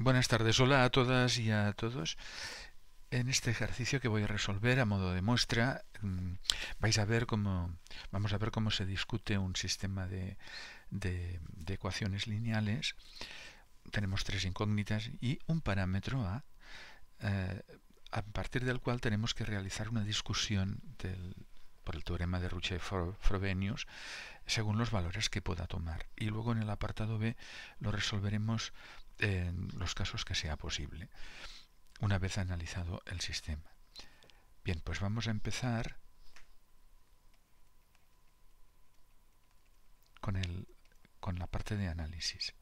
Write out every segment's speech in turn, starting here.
Buenas tardes, hola a todas y a todos. En este ejercicio que voy a resolver a modo de muestra, mm, vais a ver cómo vamos a ver cómo se discute un sistema de, de, ecuaciones lineales. Tenemos tres incógnitas y un parámetro a, eh, a partir del cual tenemos que realizar una discusión del, por el teorema de Ruche-Frobenius según los valores que pueda tomar. Y luego en el apartado B lo resolveremos en los casos que sea posible, una vez analizado el sistema. Bien, pues vamos a empezar con, la parte de análisis.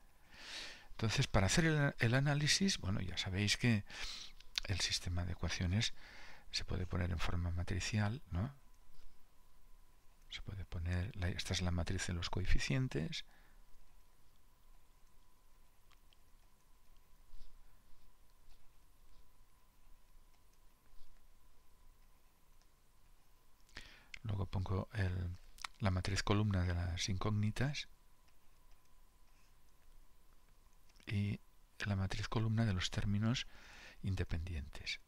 Entonces, para hacer el, el análisis, bueno, ya sabéis que el sistema de ecuaciones se puede poner en forma matricial, ¿no? Se puede poner, esta es la matriz de los coeficientes, pongo la matriz columna de las incógnitas y la matriz columna de los términos independientes.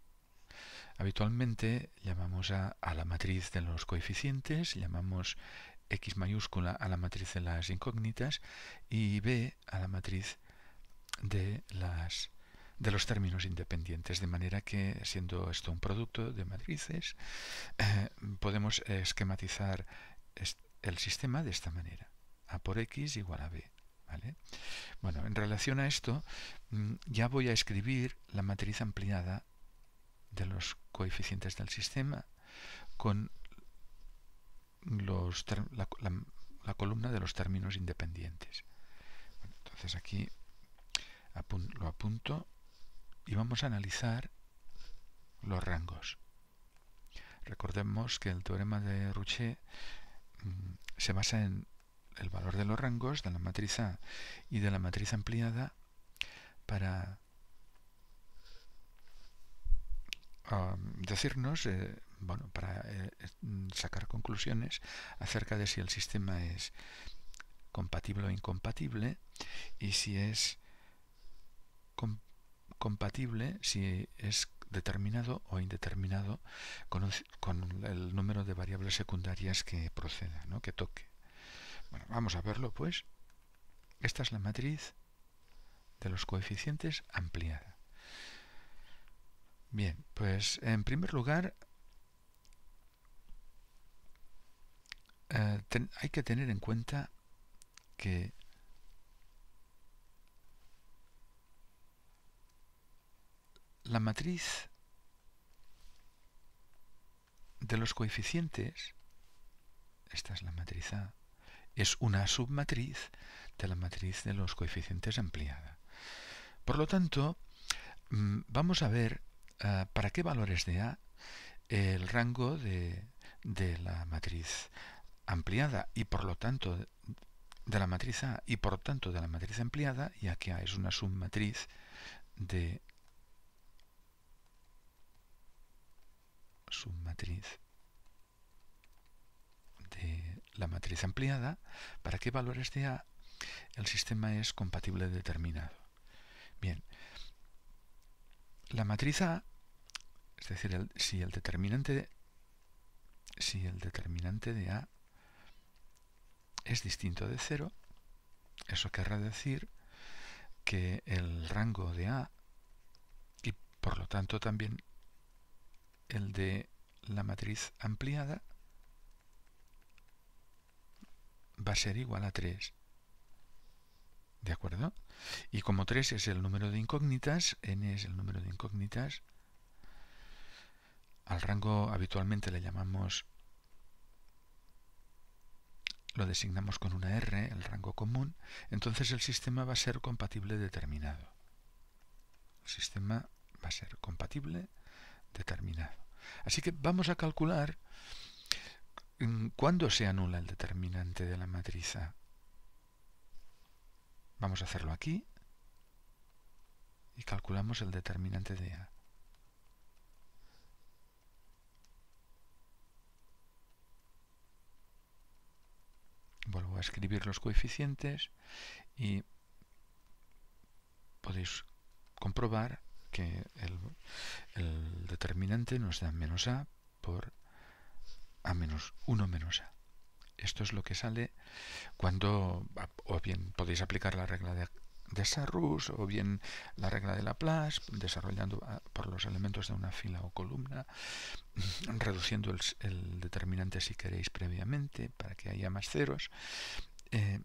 Habitualmente llamamos a, a, la matriz de los coeficientes, llamamos x mayúscula a la matriz de las incógnitas y b a la matriz de las de los términos independientes, de manera que, siendo esto un producto de matrices, eh, podemos esquematizar el sistema de esta manera. A por x igual a b. Bueno, en relación a esto, mm, ya voy a escribir la matriz ampliada de los coeficientes del sistema con la, columna de los términos independientes. entonces aquí lo apunto y vamos a analizar los rangos. Recordemos que el teorema de Rouché mm, se basa en el valor de los rangos de la matriz A y de la matriz ampliada para um, decirnos, eh, bueno, para eh, mm, sacar conclusiones acerca de si el sistema es compatible o incompatible y si es compatible compatible si es determinado o indeterminado con, el número de variables secundarias que proceda, ¿no? que toque. Bueno, vamos a verlo pues. Esta es la matriz de los coeficientes ampliada. Bien, pues en primer lugar eh, hay que tener en cuenta que la matriz de los coeficientes, esta es la matriz A, es una submatriz de la matriz de los coeficientes ampliada. Por lo tanto, mm, vamos a ver eh, para qué valores de A el rango de, de la matriz ampliada y por lo tanto de la matriz A y por lo tanto de la matriz ampliada, ya que A es una submatriz de matriz de la matriz ampliada para qué valores de A el sistema es compatible determinado. Bien, la matriz A, es decir, si, el determinante, si el determinante de A es distinto de 0, eso querrá decir que el rango de A y por lo tanto también el de la matriz ampliada va a ser igual a 3. ¿De acuerdo? Y como 3 es el número de incógnitas, n es el número de incógnitas, al rango habitualmente le llamamos, lo designamos con una R, el rango común, entonces el sistema va a ser compatible determinado. El sistema va a ser compatible determinado. Así que vamos a calcular mm, cuándo se anula el determinante de la matriz A. Vamos a hacerlo aquí y calculamos el determinante de A. Vuelvo a escribir los coeficientes y podéis comprobar que el, el determinante nos da menos a por a menos 1 menos a. Esto es lo que sale cuando, o bien podéis aplicar la regla de, de Sarrus, o bien la regla de Laplace, desarrollando ah, por los elementos de una fila o columna, reduciendo el, determinante si queréis previamente, para que haya más ceros. Eh,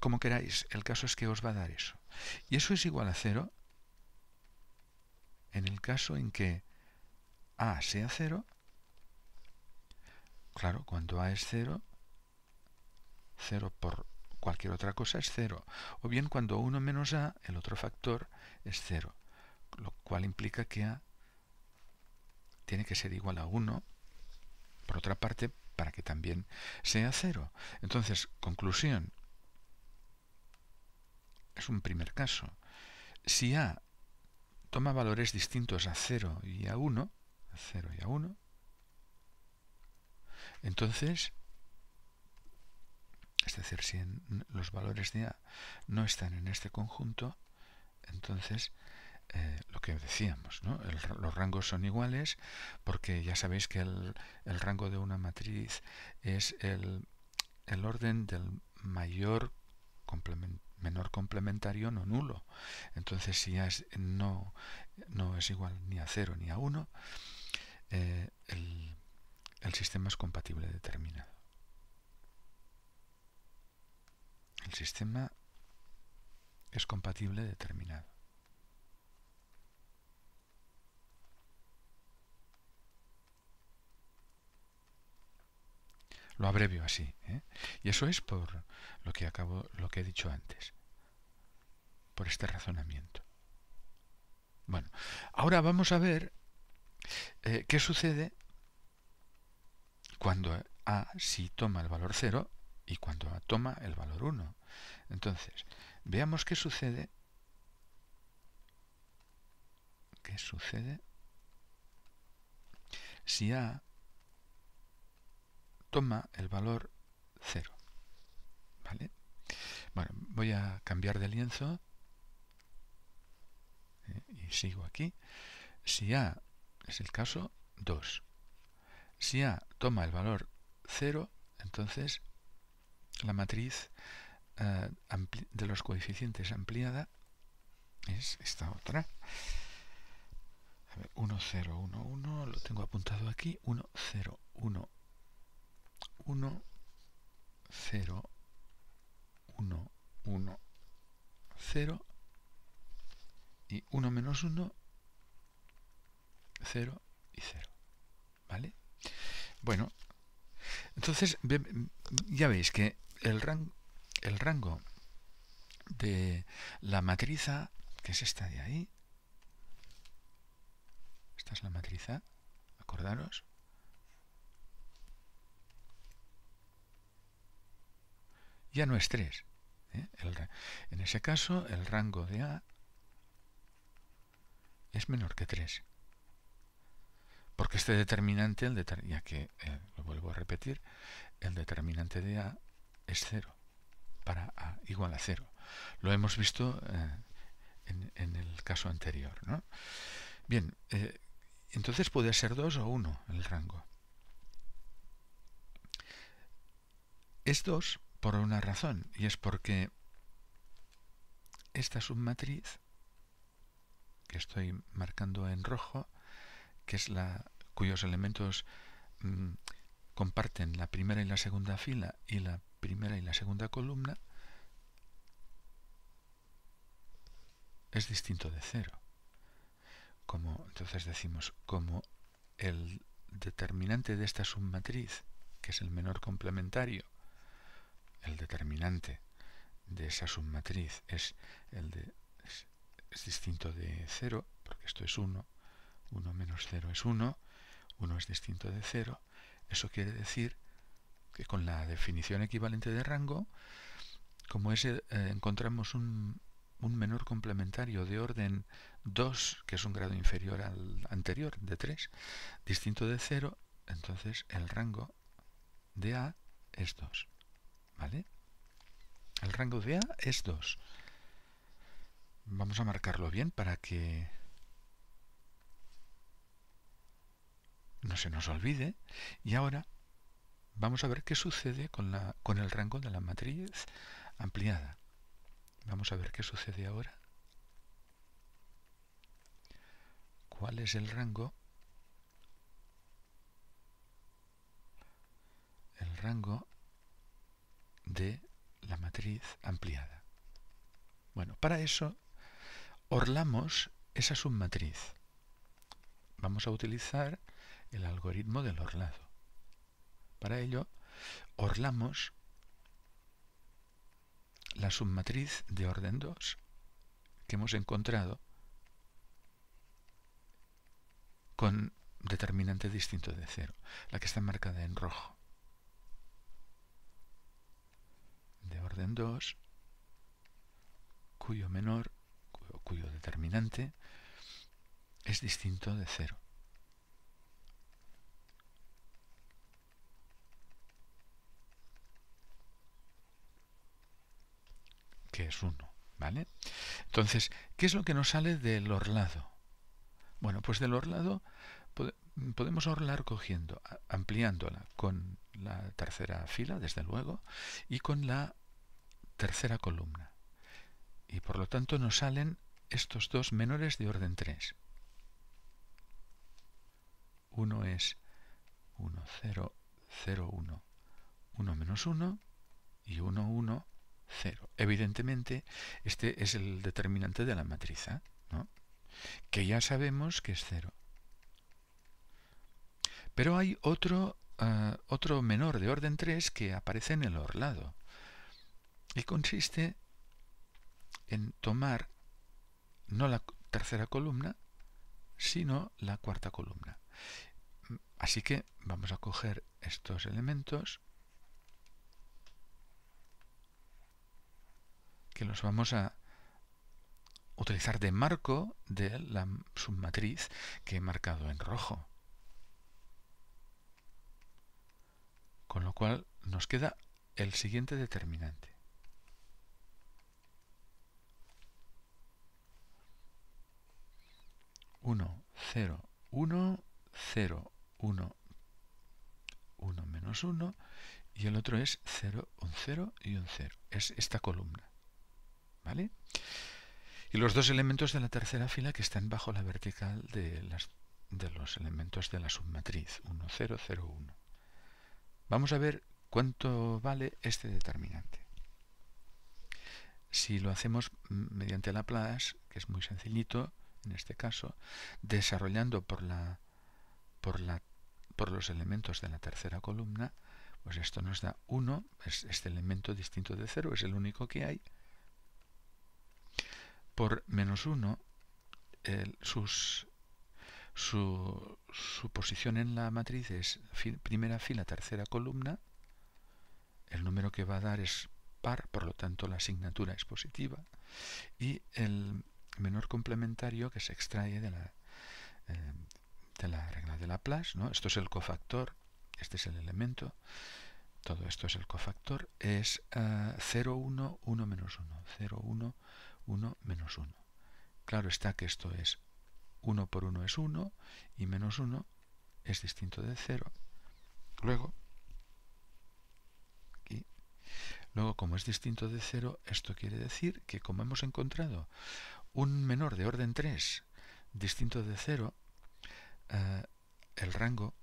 como queráis, el caso es que os va a dar eso. Y eso es igual a cero en el caso en que A sea 0, claro, cuando A es 0, 0 por cualquier otra cosa es 0. O bien cuando 1 menos A, el otro factor, es 0. Lo cual implica que A tiene que ser igual a 1, por otra parte, para que también sea 0. Entonces, conclusión. Es un primer caso. Si A toma valores distintos a 0 y a 1, 0 y a 1, entonces, es decir, si los valores de A no están en este conjunto, entonces eh, lo que decíamos, ¿no? los rangos son iguales porque ya sabéis que el, rango de una matriz es el orden del mayor complemento menor complementario no nulo. Entonces, si es, no, no es igual ni a 0 ni a 1, eh, el sistema es compatible determinado. El sistema es compatible determinado. Lo abrevio así. ¿eh? Y eso es por lo que acabo, lo que he dicho antes. Por este razonamiento. Bueno, ahora vamos a ver eh, qué sucede cuando A sí toma el valor 0 y cuando A toma el valor 1. Entonces, veamos qué sucede. ¿Qué sucede? Si A toma el valor 0. Bueno, voy a cambiar de lienzo eh, y sigo aquí. Si A es el caso, 2. Si A toma el valor 0, entonces la matriz eh, de los coeficientes ampliada es esta otra. 1, 0, 1, 1, lo tengo apuntado aquí, 1, 0, 1, 1, 0, 1, 1, 0 y 1 menos 1, 0 y 0. ¿Vale? Bueno, entonces ya veis que el, el rango de la matriz que es esta de ahí, esta es la matriz acordaros, ya no es 3. ¿eh? en ese caso, el rango de A es menor que 3. Porque este determinante, el ya que eh, lo vuelvo a repetir, el determinante de A es 0, para A igual a 0. Lo hemos visto eh, en, el caso anterior. Bien, entonces puede ser 2 o 1 el rango. Es 2 por una razón, y es porque esta submatriz, que estoy marcando en rojo, que es la cuyos elementos mm, comparten la primera y la segunda fila y la primera y la segunda columna, es distinto de cero. Como, entonces decimos, como el determinante de esta submatriz, que es el menor complementario, el determinante de esa submatriz es, el de, es, distinto de 0, porque esto es 1, 1 menos 0 es 1, 1 es distinto de 0, eso quiere decir que con la definición equivalente de rango, como ese, eh, encontramos un menor complementario de orden 2, que es un grado inferior al anterior, de 3, distinto de 0, entonces el rango de A es 2. ¿Vale? El rango de A es 2. Vamos a marcarlo bien para que no se nos olvide. Y ahora vamos a ver qué sucede con, la, con el rango de la matriz ampliada. Vamos a ver qué sucede ahora. ¿Cuál es el rango? El rango de la matriz ampliada. Bueno, para eso orlamos esa submatriz. Vamos a utilizar el algoritmo del orlado. Para ello, orlamos la submatriz de orden 2 que hemos encontrado con determinante distinto de 0, la que está marcada en rojo. en 2, cuyo menor, cuyo, determinante es distinto de 0. que es 1, ¿vale? Entonces, ¿qué es lo que nos sale del orlado? Bueno, pues del orlado podemos orlar cogiendo, ampliándola con la tercera fila, desde luego, y con la tercera columna. Y por lo tanto nos salen estos dos menores de orden 3. 1 es 1, 0, 0, 1, 1 menos 1 y 1, 1, 0. Evidentemente, este es el determinante de la matriz ¿no? que ya sabemos que es 0. Pero hay otro, eh, otro menor de orden 3 que aparece en el orlado y consiste en tomar no la tercera columna, sino la cuarta columna. Así que vamos a coger estos elementos que los vamos a utilizar de marco de la submatriz que he marcado en rojo. Con lo cual nos queda el siguiente determinante. 1, 0, 1, 0, 1, 1 menos 1 y el otro es 0, 1, 0 y 1, 0. Es esta columna. ¿Vale? Y los dos elementos de la tercera fila que están bajo la vertical de, las, de los elementos de la submatriz. 1, 0, 0, 1. Vamos a ver cuánto vale este determinante. Si lo hacemos mediante Laplace, que es muy sencillito, en este caso, desarrollando por, la, por, la, por los elementos de la tercera columna, pues esto nos da 1, este elemento distinto de 0, es el único que hay. Por menos 1, sus, su, posición en la matriz es primera fila, tercera columna. El número que va a dar es par, por lo tanto la asignatura es positiva. Y el, menor complementario que se extrae de la, eh, de regla de Laplace. ¿no? Esto es el cofactor, este es el elemento, todo esto es el cofactor, es 0, 1, 1 menos 1, 0, 1, 1 menos 1. Claro está que esto es 1 por 1 es 1 y menos 1 es distinto de 0. Luego, aquí, luego como es distinto de 0, esto quiere decir que como hemos encontrado un menor de orden 3 distinto de 0, eh, el rango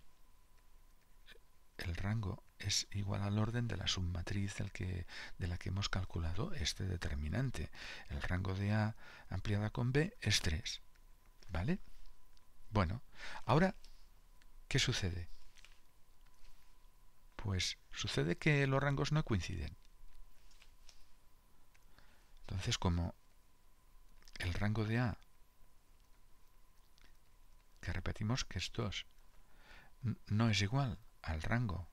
el rango es igual al orden de la submatriz que, de la que hemos calculado este determinante. El rango de A ampliada con B es 3. ¿Vale? Bueno, ahora, ¿qué sucede? Pues sucede que los rangos no coinciden. Entonces, como el rango de A, que repetimos que es 2, no es igual al rango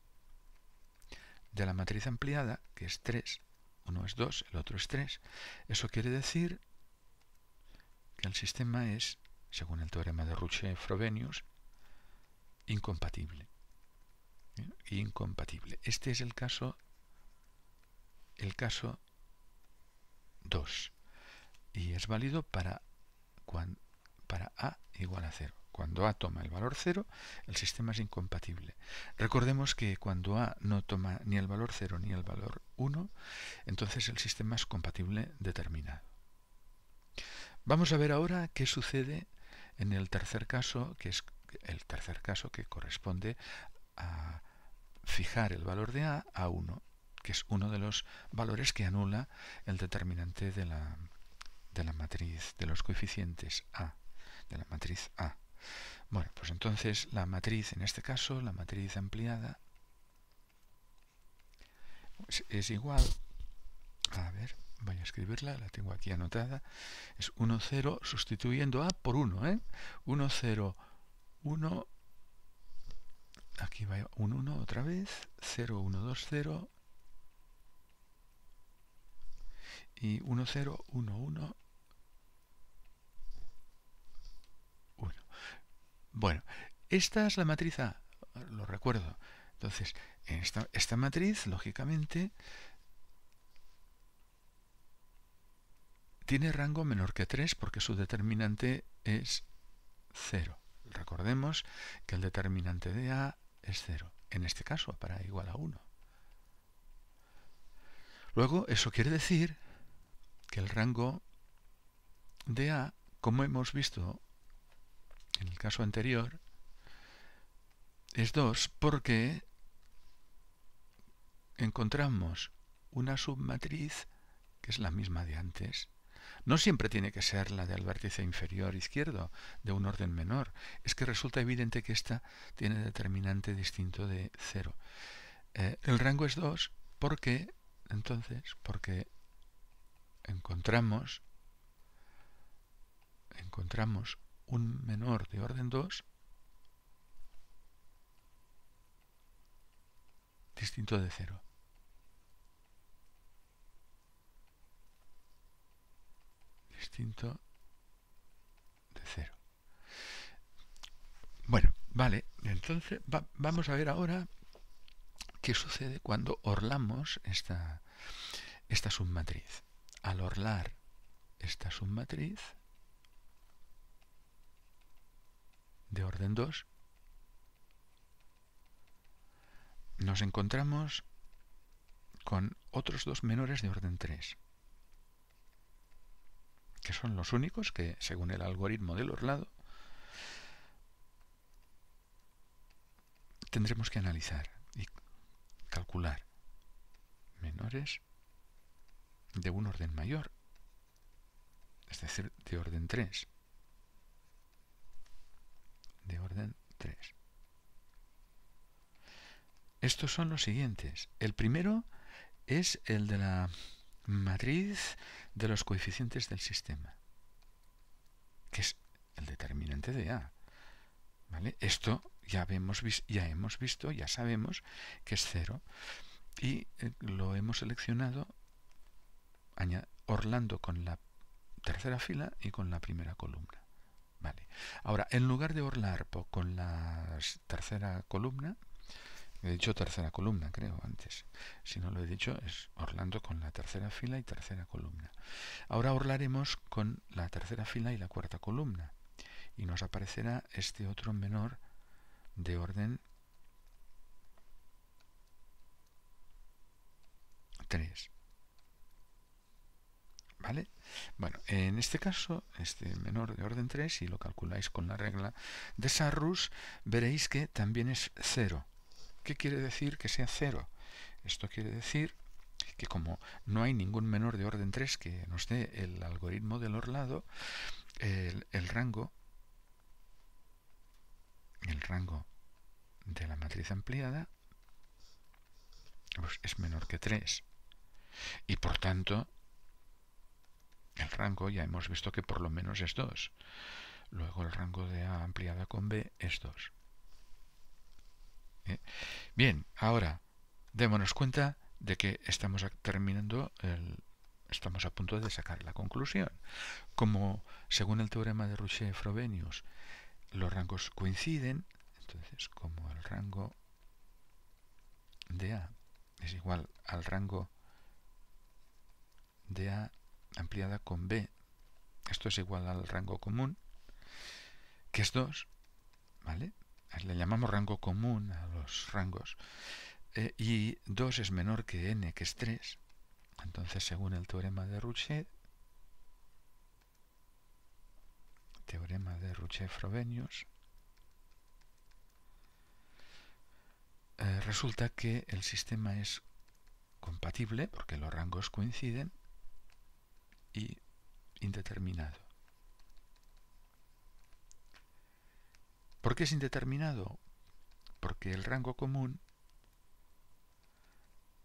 de la matriz ampliada, que es 3, uno es 2, el otro es 3, eso quiere decir que el sistema es, según el teorema de Ruche-Frobenius, incompatible. ¿eh? Incompatible. Este es el caso, el caso 2 y es válido para, cuando, para a igual a 0. Cuando a toma el valor 0, el sistema es incompatible. Recordemos que cuando a no toma ni el valor 0 ni el valor 1, entonces el sistema es compatible determinado. Vamos a ver ahora qué sucede en el tercer caso, que es el tercer caso que corresponde a fijar el valor de a a 1, que es uno de los valores que anula el determinante de la de la matriz de los coeficientes A, de la matriz A. Bueno, pues entonces la matriz, en este caso, la matriz ampliada es, igual, a ver, voy a escribirla, la tengo aquí anotada, es 1, 0, sustituyendo A por 1, ¿eh? 1, 0, 1, aquí va un 1 otra vez, 0, 1, 2, 0, y 1, 0, 1, 1, Bueno, esta es la matriz A, lo recuerdo. Entonces, esta, matriz, lógicamente, tiene rango menor que 3 porque su determinante es 0. Recordemos que el determinante de A es 0. En este caso, para igual a 1. Luego, eso quiere decir que el rango de A, como hemos visto en el caso anterior, es 2 porque encontramos una submatriz que es la misma de antes. No siempre tiene que ser la del vértice inferior izquierdo, de un orden menor. Es que resulta evidente que esta tiene determinante distinto de 0. Eh, el rango es 2 porque, entonces, porque encontramos, encontramos un menor de orden 2 distinto de 0. Distinto de 0. Bueno, vale, entonces vamos a ver ahora qué sucede cuando orlamos esta, esta submatriz. Al orlar esta submatriz, de orden 2, nos encontramos con otros dos menores de orden 3, que son los únicos que, según el algoritmo del orlado, tendremos que analizar y calcular menores de un orden mayor, es decir, de orden 3 de orden 3. Estos son los siguientes. El primero es el de la matriz de los coeficientes del sistema, que es el determinante de A. ¿Vale? Esto ya, ya hemos visto, ya sabemos que es cero y eh, lo hemos seleccionado orlando con la tercera fila y con la primera columna. Ahora, en lugar de orlar con la tercera columna, he dicho tercera columna, creo, antes. Si no lo he dicho, es orlando con la tercera fila y tercera columna. Ahora orlaremos con la tercera fila y la cuarta columna. Y nos aparecerá este otro menor de orden 3. ¿Vale? Bueno, en este caso, este menor de orden 3, si lo calculáis con la regla de Sarrus, veréis que también es 0. ¿Qué quiere decir que sea 0? Esto quiere decir que como no hay ningún menor de orden 3 que nos dé el algoritmo del orlado, el, el rango el rango de la matriz ampliada pues, es menor que 3 y por tanto el rango ya hemos visto que por lo menos es 2. Luego el rango de A ampliada con B es 2. ¿Eh? Bien, ahora démonos cuenta de que estamos terminando estamos a punto de sacar la conclusión. Como según el teorema de Rouchet-Frobenius los rangos coinciden, entonces como el rango de A es igual al rango de A ampliada con b, esto es igual al rango común, que es 2, ¿vale? Le llamamos rango común a los rangos, eh, y 2 es menor que n, que es 3, entonces según el teorema de Rouchet, teorema de Rouchet-Frobenius, eh, resulta que el sistema es compatible, porque los rangos coinciden, y indeterminado. ¿Por qué es indeterminado? Porque el rango común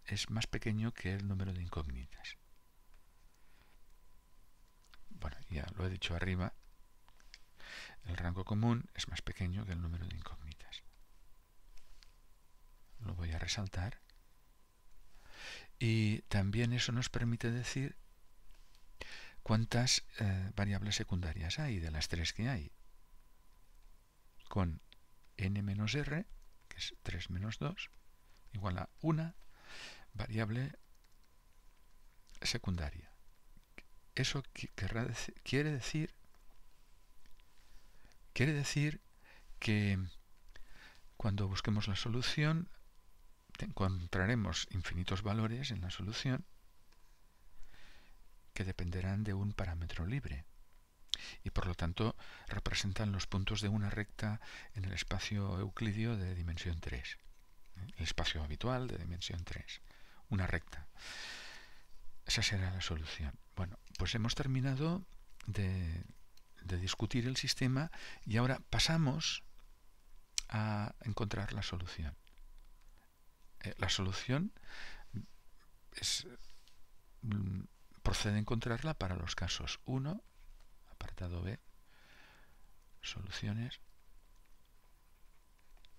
es más pequeño que el número de incógnitas. Bueno, ya lo he dicho arriba, el rango común es más pequeño que el número de incógnitas. Lo voy a resaltar. Y también eso nos permite decir ¿Cuántas eh, variables secundarias hay de las tres que hay? Con n menos r, que es 3 menos 2, igual a una variable secundaria. Eso quiere decir quiere decir que cuando busquemos la solución encontraremos infinitos valores en la solución que dependerán de un parámetro libre y por lo tanto representan los puntos de una recta en el espacio euclidio de dimensión 3, el ¿eh? espacio habitual de dimensión 3, una recta. Esa será la solución. Bueno, pues hemos terminado de, discutir el sistema y ahora pasamos a encontrar la solución. Eh, la solución es mm, Procede encontrarla para los casos 1, apartado B, soluciones.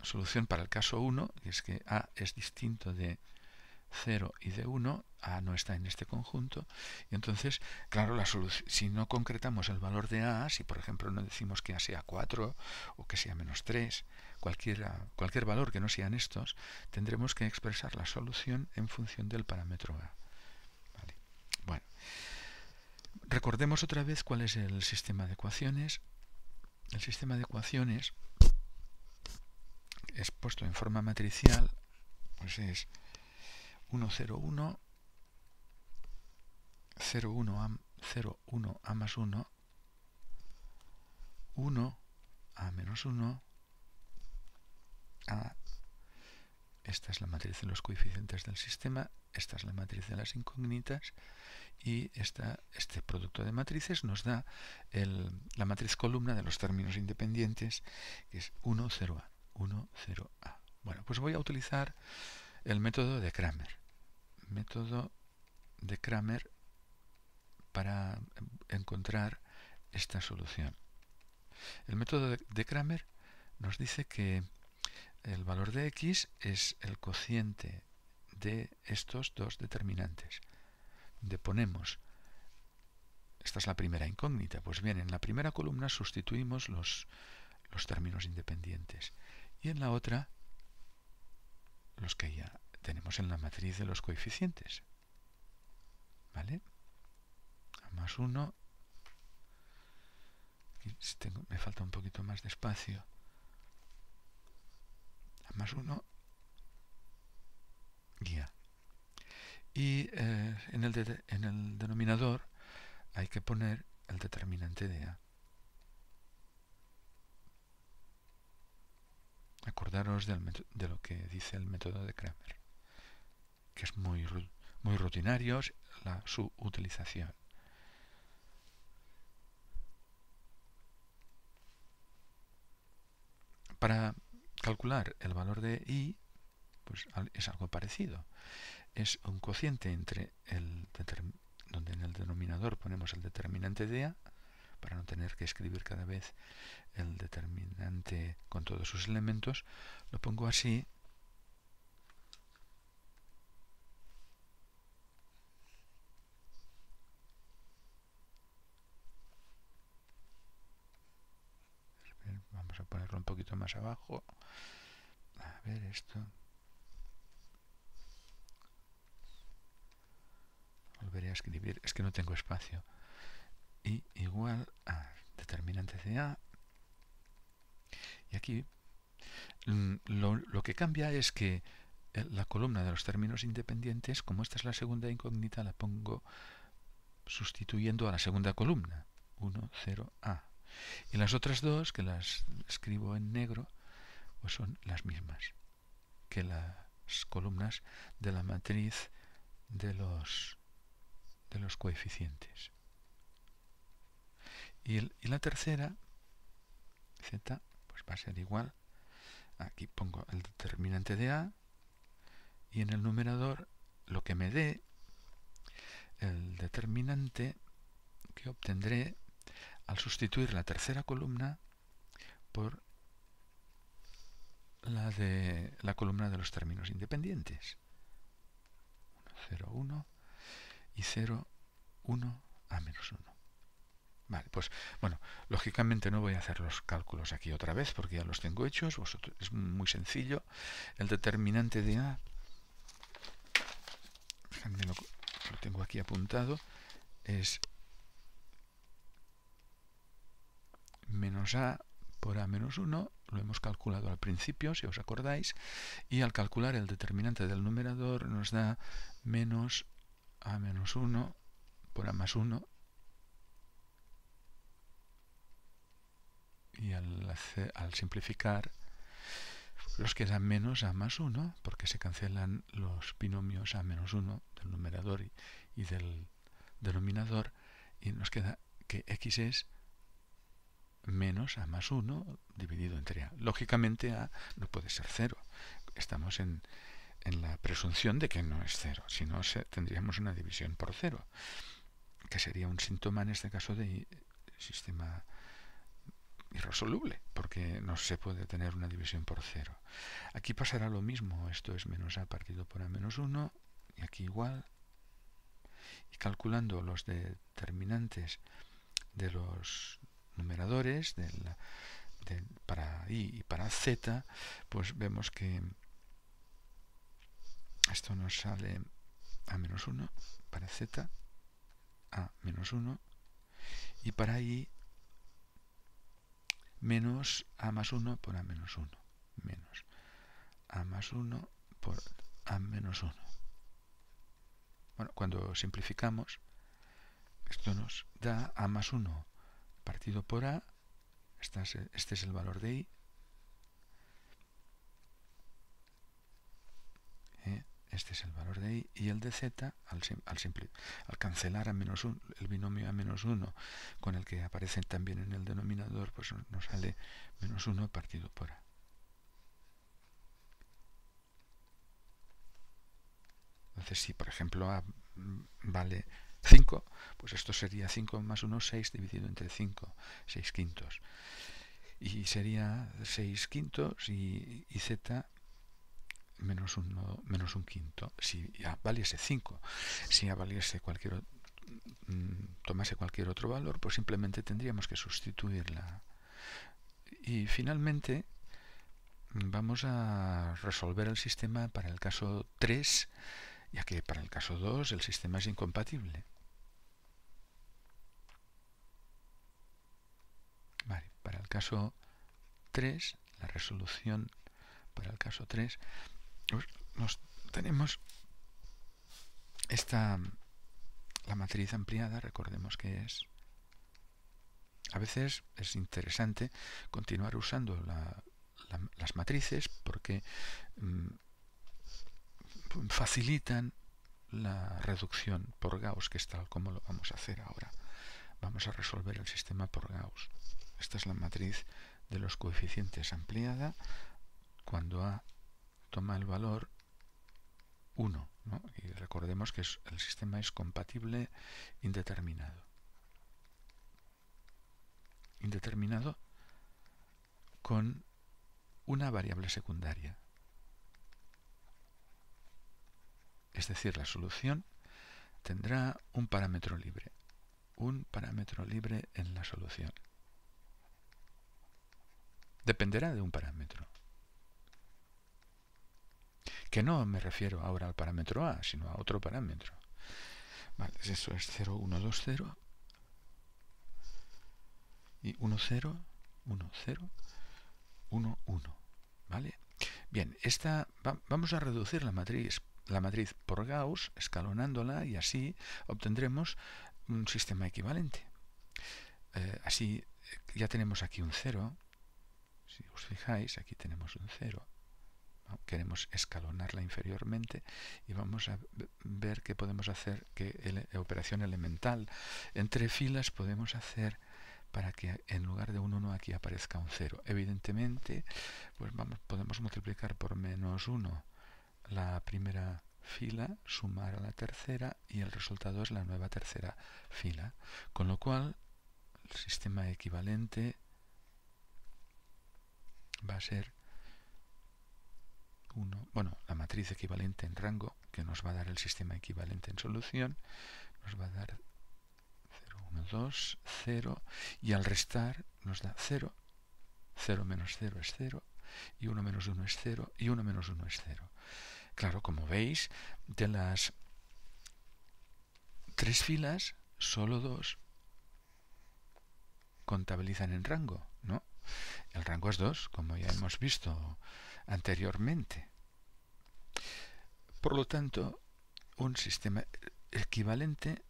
Solución para el caso 1, que es que A es distinto de 0 y de 1, A no está en este conjunto, y entonces, claro, la si no concretamos el valor de A, si por ejemplo no decimos que A sea 4 o que sea menos 3, cualquier valor que no sean estos, tendremos que expresar la solución en función del parámetro A recordemos otra vez cuál es el sistema de ecuaciones. El sistema de ecuaciones puesto en forma matricial pues es 1, 0, 1, 0, 1, a, 0, 1, a más 1, 1, a menos 1, a. Esta es la matriz de los coeficientes del sistema, esta es la matriz de las incógnitas y este producto de matrices nos da la matriz columna de los términos independientes, que es 1, 0A. 1, 0A. Bueno, pues voy a utilizar el método de Kramer. Método de Kramer para encontrar esta solución. El método de Kramer nos dice que el valor de x es el cociente de estos dos determinantes deponemos. Esta es la primera incógnita. Pues bien, en la primera columna sustituimos los, los términos independientes y en la otra los que ya tenemos en la matriz de los coeficientes. ¿Vale? A más uno me falta un poquito más de espacio. A más uno Guía y eh, en, el denominador hay que poner el determinante de A. Acordaros de lo que dice el método de Kramer, que es muy, muy rutinario la, su utilización. Para calcular el valor de i, pues es algo parecido es un cociente entre el donde en el denominador ponemos el determinante de A para no tener que escribir cada vez el determinante con todos sus elementos, lo pongo así vamos a ponerlo un poquito más abajo a ver esto volveré a escribir, es que no tengo espacio. Y igual a determinante de A. Y aquí mm, lo, lo que cambia es que eh, la columna de los términos independientes, como esta es la segunda incógnita, la pongo sustituyendo a la segunda columna, 1, 0, A. Y las otras dos, que las escribo en negro, pues son las mismas que las columnas de la matriz de los de los coeficientes. Y, la tercera, z, pues va a ser igual. Aquí pongo el determinante de A y en el numerador lo que me dé el determinante que obtendré al sustituir la tercera columna por la de la columna de los términos independientes. 1, 0, 1 y 0, 1 a menos 1. Vale, pues bueno, lógicamente no voy a hacer los cálculos aquí otra vez porque ya los tengo hechos, es muy sencillo. El determinante de A, lo, lo tengo aquí apuntado, es menos A por A menos 1, lo hemos calculado al principio, si os acordáis, y al calcular el determinante del numerador nos da menos a menos 1 por a más 1 y al, al simplificar nos queda menos a más 1 porque se cancelan los binomios a menos 1 del numerador y, del denominador y nos queda que x es menos a más 1 dividido entre a. Lógicamente a no puede ser 0. Estamos en, en la presunción de que no es cero, si no tendríamos una división por cero, que sería un síntoma en este caso de sistema irresoluble, porque no se puede tener una división por cero. Aquí pasará lo mismo, esto es menos a partido por a menos 1, y aquí igual. Y calculando los determinantes de los numeradores para i y para z, pues vemos que esto nos sale a menos 1 para z, a menos 1, y para i menos a más 1 por a menos 1, menos a más 1 por a menos 1. Bueno, cuando simplificamos, esto nos da a más 1 partido por a, este es el valor de i, este es el valor de i, y el de z, al, al cancelar a menos el binomio a menos 1, con el que aparece también en el denominador, pues nos sale menos 1 partido por a. Entonces, si por ejemplo a mm, vale 5, pues esto sería 5 más 1, 6 dividido entre 5, 6 quintos. Y sería 6 quintos y, y z menos un, menos un quinto, si ya valiese 5, si ya cualquier mm, tomase cualquier otro valor, pues simplemente tendríamos que sustituirla. Y finalmente vamos a resolver el sistema para el caso 3, ya que para el caso 2 el sistema es incompatible. para el caso 3, la resolución para el caso 3 nos tenemos esta la matriz ampliada, recordemos que es a veces es interesante continuar usando las matrices porque mm, facilitan la reducción por Gauss, que es tal como lo vamos a hacer ahora. Vamos a resolver el sistema por Gauss. Esta es la matriz de los coeficientes ampliada cuando A toma el valor 1. Y recordemos que el sistema es compatible indeterminado. Indeterminado con una variable secundaria. Es decir, la solución tendrá un parámetro libre. Un parámetro libre en la solución. Dependerá de un parámetro que no me refiero ahora al parámetro A, sino a otro parámetro. Vale, eso es 0, 1, 2, 0 y 1, 0, 1, 0, 1, 1. ¿Vale? Bien, esta, vamos a reducir la matriz, la matriz por Gauss, escalonándola y así obtendremos un sistema equivalente. Eh, así eh, ya tenemos aquí un 0. Si os fijáis, aquí tenemos un 0 queremos escalonarla inferiormente y vamos a ver qué podemos hacer, qué operación elemental entre filas podemos hacer para que en lugar de un 1 aquí aparezca un 0. Evidentemente, pues vamos, podemos multiplicar por menos 1 la primera fila, sumar a la tercera y el resultado es la nueva tercera fila. Con lo cual, el sistema equivalente va a ser bueno, la matriz equivalente en rango, que nos va a dar el sistema equivalente en solución, nos va a dar 0, 1, 2, 0, y al restar nos da 0, 0 menos 0 es 0, y 1 menos 1 es 0, y 1 menos 1 es 0. Claro, como veis, de las tres filas, solo dos contabilizan en rango, ¿no? El rango es 2, como ya hemos visto anteriormente. Por lo tanto, un sistema equivalente,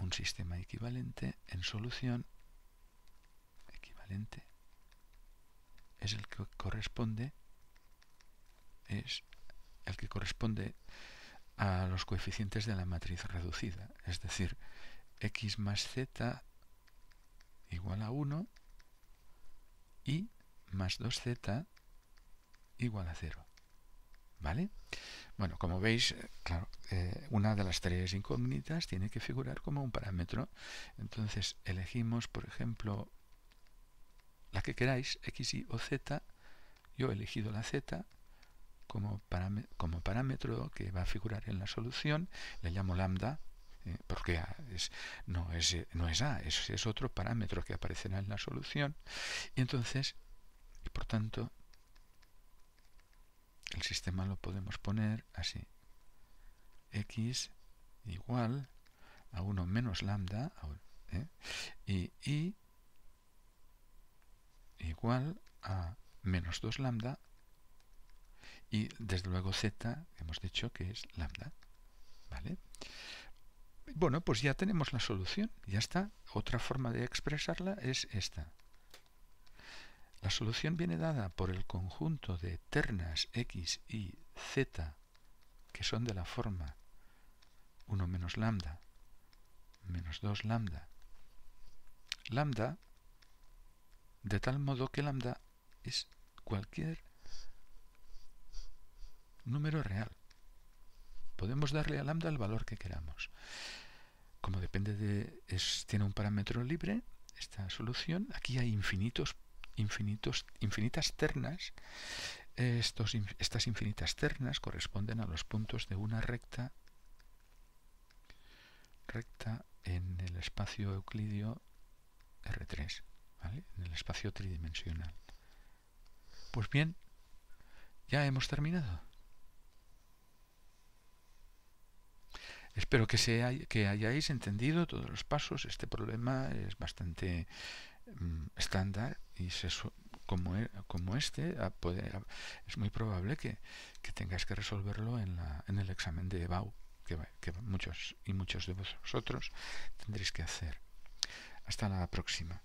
un sistema equivalente en solución, equivalente, es el que corresponde, es el que corresponde a los coeficientes de la matriz reducida, es decir, x más z igual a 1 y más 2z igual a 0. ¿Vale? Bueno, como veis, eh, eh, una de las tres incógnitas tiene que figurar como un parámetro. Entonces elegimos, por ejemplo, la que queráis, x, y o z. Yo he elegido la z como, parámetro que va a figurar en la solución. Le llamo lambda eh, porque no, es, a, es otro parámetro que aparecerá en la solución. Y entonces, por tanto, el sistema lo podemos poner así. X igual a 1 menos lambda ¿eh? y Y igual a menos 2 lambda y desde luego z hemos dicho que es lambda. ¿Vale? Bueno, pues ya tenemos la solución, ya está. Otra forma de expresarla es esta. La solución viene dada por el conjunto de ternas x y z que son de la forma 1 menos lambda menos 2 lambda lambda de tal modo que lambda es cualquier número real. Podemos darle a lambda el valor que queramos. Como depende de tiene un parámetro libre, esta solución, aquí hay infinitos infinitos, infinitas ternas. Estos, estas infinitas ternas corresponden a los puntos de una recta recta en el espacio euclidio R3, en el espacio tridimensional. Pues bien, ya hemos terminado. Espero que, se que hayáis entendido todos los pasos. Este problema es bastante Mm, estándar y como, e, como este ah, ah, es muy probable que, tengáis que resolverlo en, el examen de BAU que muchos y muchos de vosotros tendréis que hacer. Hasta la próxima.